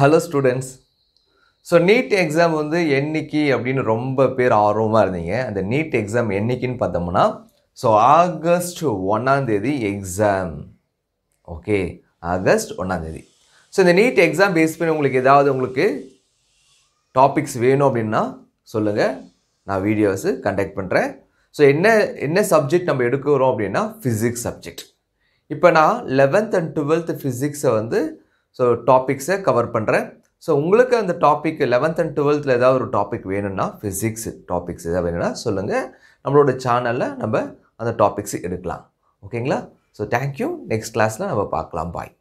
hello students so NEET exam வந்து என்றைக்கு அப்படின்னு ரொம்ப பேர் ஆர்வமாக இருந்தீங்க அந்த நீட் எக்ஸாம் என்றைக்குன்னு பார்த்தோம்னா ஸோ ஆகஸ்ட் ஒன்றாந்தேதி எக்ஸாம் ஓகே ஆகஸ்ட் ஒன்றாந்தேதி ஸோ இந்த நீட் எக்ஸாம் பேஸ் பண்ணி உங்களுக்கு ஏதாவது உங்களுக்கு டாபிக்ஸ் வேணும் அப்படின்னா சொல்லுங்கள் நான் வீடியோஸு கண்டக்ட் பண்ணுறேன் ஸோ என்ன என்ன சப்ஜெக்ட் நம்ம எடுக்கிறோம் அப்படின்னா ஃபிசிக்ஸ் சப்ஜெக்ட் இப்போ நான் லெவன்த் அண்ட் டுவெல்த் ஃபிசிக்ஸை வந்து ஸோ டாபிக்ஸை கவர் பண்ணுறேன் ஸோ உங்களுக்கு அந்த டாபிக் லெவன்த் அண்ட் டுவெல்த்தில் ஏதாவது ஒரு டாபிக் வேணும்னா ஃபிசிக்ஸ் டாபிக்ஸ் ஏதாவது வேணும்னா சொல்லுங்கள் நம்மளோட சேனலில் நம்ம அந்த டாபிக்ஸ் எடுக்கலாம் ஓகேங்களா ஸோ தேங்க்யூ நெக்ஸ்ட் கிளாஸில் நம்ம பார்க்கலாம் பாய்